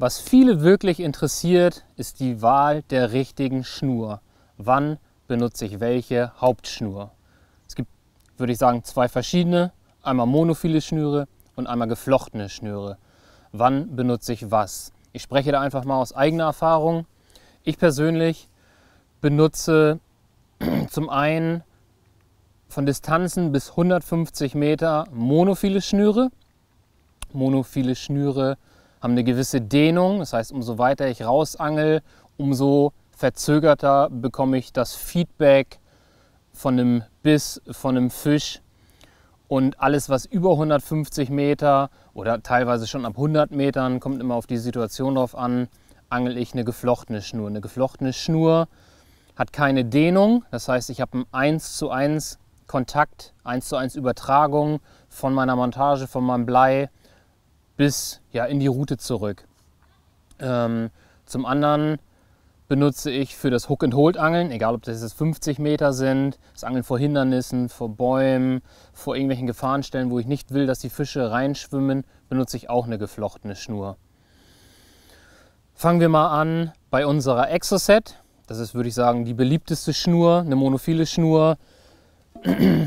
Was viele wirklich interessiert, ist die Wahl der richtigen Schnur. Wann benutze ich welche Hauptschnur? Es gibt, würde ich sagen, zwei verschiedene. Einmal monophile Schnüre und einmal geflochtene Schnüre. Wann benutze ich was? Ich spreche da einfach mal aus eigener Erfahrung. Ich persönlich benutze zum einen von Distanzen bis 150 Meter monophile Schnüre. Monophile Schnüre haben eine gewisse Dehnung. Das heißt, umso weiter ich rausangel, umso verzögerter bekomme ich das Feedback von einem Biss, von einem Fisch. Und alles, was über 150 Meter oder teilweise schon ab 100 Metern, kommt immer auf die Situation drauf an, angel ich eine geflochtene Schnur. Eine geflochtene Schnur hat keine Dehnung, das heißt, ich habe einen 1 zu 1 Kontakt, 1 zu 1 Übertragung von meiner Montage, von meinem Blei bis ja, in die Route zurück. Ähm, zum anderen benutze ich für das Hook-and-Hold-Angeln, egal ob das jetzt 50 Meter sind, das Angeln vor Hindernissen, vor Bäumen, vor irgendwelchen Gefahrenstellen, wo ich nicht will, dass die Fische reinschwimmen, benutze ich auch eine geflochtene Schnur. Fangen wir mal an bei unserer Exoset. Das ist, würde ich sagen, die beliebteste Schnur, eine monophile Schnur. In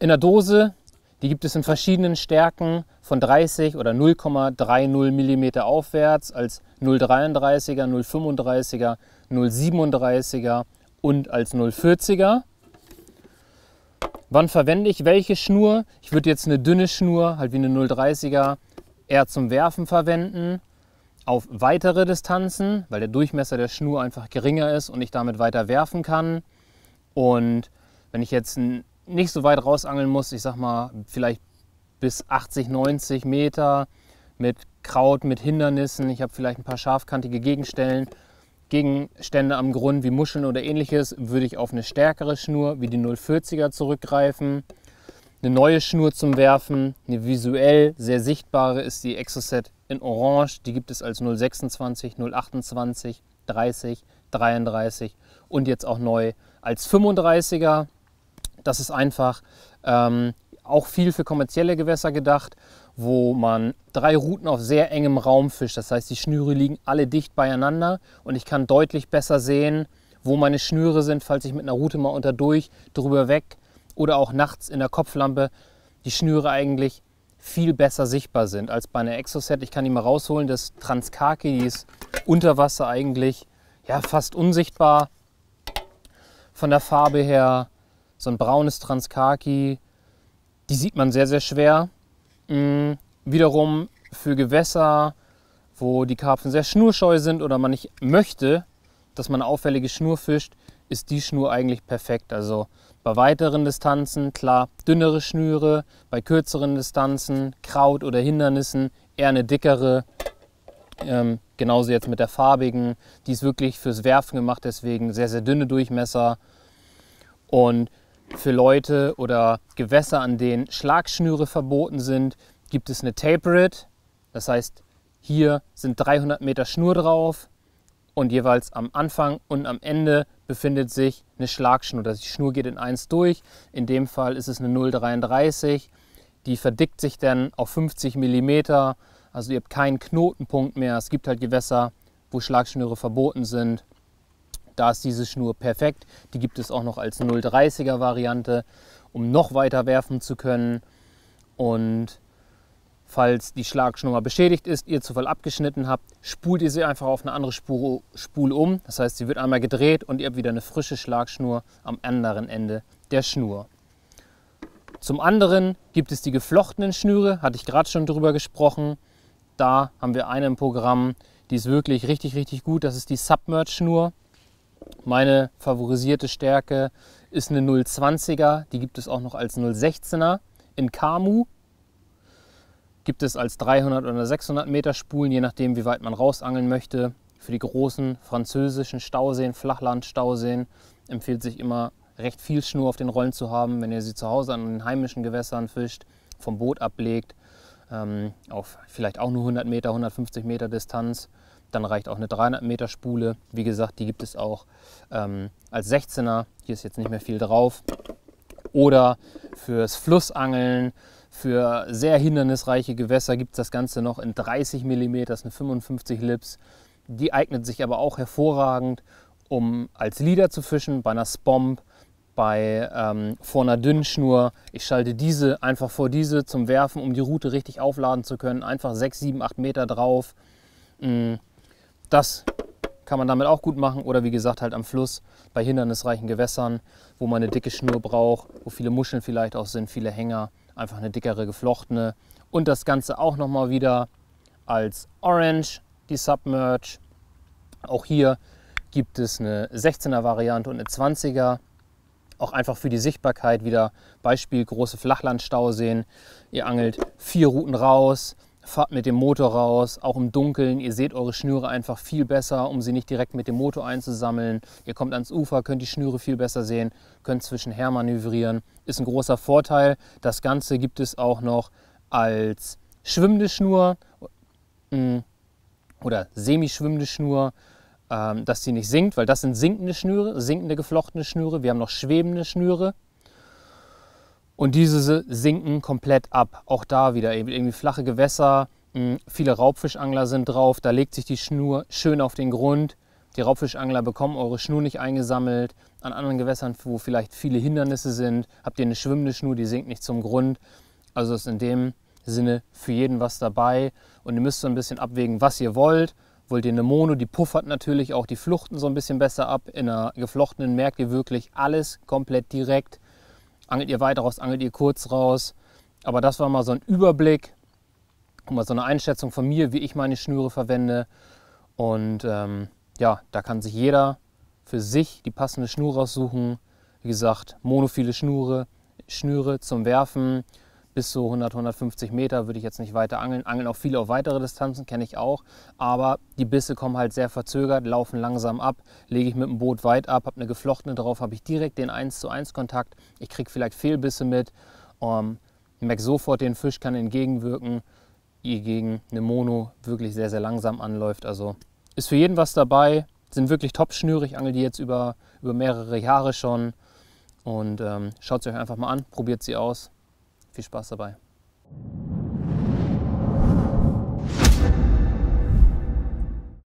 der Dose die gibt es in verschiedenen Stärken von 30 oder 0,30 mm aufwärts als 0,33er, 0,35er, 0,37er und als 0,40er. Wann verwende ich welche Schnur? Ich würde jetzt eine dünne Schnur, halt wie eine 0,30er, eher zum Werfen verwenden. Auf weitere Distanzen, weil der Durchmesser der Schnur einfach geringer ist und ich damit weiter werfen kann. Und wenn ich jetzt einen nicht so weit rausangeln muss, ich sag mal vielleicht bis 80, 90 Meter mit Kraut, mit Hindernissen. Ich habe vielleicht ein paar scharfkantige Gegenstellen. Gegenstände am Grund wie Muscheln oder ähnliches würde ich auf eine stärkere Schnur wie die 040er zurückgreifen. Eine neue Schnur zum Werfen, eine visuell sehr sichtbare ist die Exocet in Orange. Die gibt es als 026, 028, 30, 33 und jetzt auch neu als 35er. Das ist einfach ähm, auch viel für kommerzielle Gewässer gedacht, wo man drei Routen auf sehr engem Raum fischt. Das heißt, die Schnüre liegen alle dicht beieinander und ich kann deutlich besser sehen, wo meine Schnüre sind, falls ich mit einer Route mal unterdurch, drüber weg oder auch nachts in der Kopflampe die Schnüre eigentlich viel besser sichtbar sind als bei einer Exoset. Ich kann die mal rausholen. Das Transkaki, ist unter Wasser eigentlich ja, fast unsichtbar. Von der Farbe her so ein braunes Transkaki, die sieht man sehr, sehr schwer. Mhm. Wiederum für Gewässer, wo die Karpfen sehr schnurscheu sind oder man nicht möchte, dass man auffällige Schnur fischt, ist die Schnur eigentlich perfekt. Also bei weiteren Distanzen, klar, dünnere Schnüre, bei kürzeren Distanzen, Kraut oder Hindernissen, eher eine dickere. Ähm, genauso jetzt mit der farbigen, die ist wirklich fürs Werfen gemacht, deswegen sehr, sehr dünne Durchmesser. Und für Leute oder Gewässer, an denen Schlagschnüre verboten sind, gibt es eine Tapered. Das heißt, hier sind 300 Meter Schnur drauf und jeweils am Anfang und am Ende befindet sich eine Schlagschnur. Das also die Schnur geht in eins durch. In dem Fall ist es eine 0,33. Die verdickt sich dann auf 50 mm. Also ihr habt keinen Knotenpunkt mehr. Es gibt halt Gewässer, wo Schlagschnüre verboten sind. Da ist diese Schnur perfekt. Die gibt es auch noch als 0,30er Variante, um noch weiter werfen zu können. Und falls die Schlagschnur mal beschädigt ist, ihr zu voll abgeschnitten habt, spult ihr sie einfach auf eine andere Spur, Spul um. Das heißt, sie wird einmal gedreht und ihr habt wieder eine frische Schlagschnur am anderen Ende der Schnur. Zum anderen gibt es die geflochtenen Schnüre, hatte ich gerade schon drüber gesprochen. Da haben wir eine im Programm, die ist wirklich richtig, richtig gut. Das ist die Submerge-Schnur. Meine favorisierte Stärke ist eine 020er, die gibt es auch noch als 016er. In Kamu gibt es als 300 oder 600 Meter Spulen, je nachdem wie weit man rausangeln möchte. Für die großen französischen Stauseen, Flachlandstauseen empfiehlt sich immer recht viel Schnur auf den Rollen zu haben, wenn ihr sie zu Hause an den heimischen Gewässern fischt, vom Boot ablegt, ähm, auf vielleicht auch nur 100 Meter, 150 Meter Distanz dann reicht auch eine 300 Meter Spule. Wie gesagt, die gibt es auch ähm, als 16er. Hier ist jetzt nicht mehr viel drauf. Oder fürs Flussangeln, für sehr hindernisreiche Gewässer gibt es das Ganze noch in 30 mm, das ist eine 55 Lips. Die eignet sich aber auch hervorragend, um als Leader zu fischen, bei einer Spomb, bei ähm, vor einer Dünnschnur. Ich schalte diese einfach vor diese zum Werfen, um die Route richtig aufladen zu können. Einfach 6, 7, 8 Meter drauf. Mhm. Das kann man damit auch gut machen oder wie gesagt halt am Fluss bei hindernisreichen Gewässern, wo man eine dicke Schnur braucht, wo viele Muscheln vielleicht auch sind, viele Hänger, einfach eine dickere geflochtene und das Ganze auch nochmal wieder als Orange, die Submerge. Auch hier gibt es eine 16er Variante und eine 20er. Auch einfach für die Sichtbarkeit wieder Beispiel große Flachlandstauseen. Ihr angelt vier Routen raus, fahrt mit dem Motor raus, auch im Dunkeln. Ihr seht eure Schnüre einfach viel besser, um sie nicht direkt mit dem Motor einzusammeln. Ihr kommt ans Ufer, könnt die Schnüre viel besser sehen, könnt zwischenher manövrieren. Ist ein großer Vorteil. Das Ganze gibt es auch noch als schwimmende Schnur mm, oder semi-schwimmende Schnur, ähm, dass sie nicht sinkt, weil das sind sinkende Schnüre, sinkende geflochtene Schnüre. Wir haben noch schwebende Schnüre, und diese sinken komplett ab. Auch da wieder e-, irgendwie flache Gewässer, hm, viele Raubfischangler sind drauf, da legt sich die Schnur schön auf den Grund. Die Raubfischangler bekommen eure Schnur nicht eingesammelt. An anderen Gewässern, wo vielleicht viele Hindernisse sind, habt ihr eine schwimmende Schnur, die sinkt nicht zum Grund. Also ist in dem Sinne für jeden was dabei. Und ihr müsst so ein bisschen abwägen, was ihr wollt. Wollt ihr eine Mono, die puffert natürlich auch die Fluchten so ein bisschen besser ab. In einer geflochtenen merkt ihr wirklich alles komplett direkt angelt ihr weiter raus, angelt ihr kurz raus. Aber das war mal so ein Überblick, mal so eine Einschätzung von mir, wie ich meine Schnüre verwende. Und ähm, ja, da kann sich jeder für sich die passende Schnur raussuchen. Wie gesagt, monophile Schnüre, Schnüre zum Werfen bis zu 100, 150 Meter würde ich jetzt nicht weiter angeln. Angeln auch viele auf weitere Distanzen, kenne ich auch. Aber die Bisse kommen halt sehr verzögert, laufen langsam ab. Lege ich mit dem Boot weit ab, habe eine geflochtene drauf, habe ich direkt den 1 zu 1 Kontakt. Ich kriege vielleicht Fehlbisse mit, ähm, merke sofort den Fisch, kann entgegenwirken. Die gegen eine Mono wirklich sehr, sehr langsam anläuft. Also ist für jeden was dabei. Sind wirklich top topschnürig, angel die jetzt über, über mehrere Jahre schon. Und ähm, schaut sie euch einfach mal an, probiert sie aus. Viel Spaß dabei.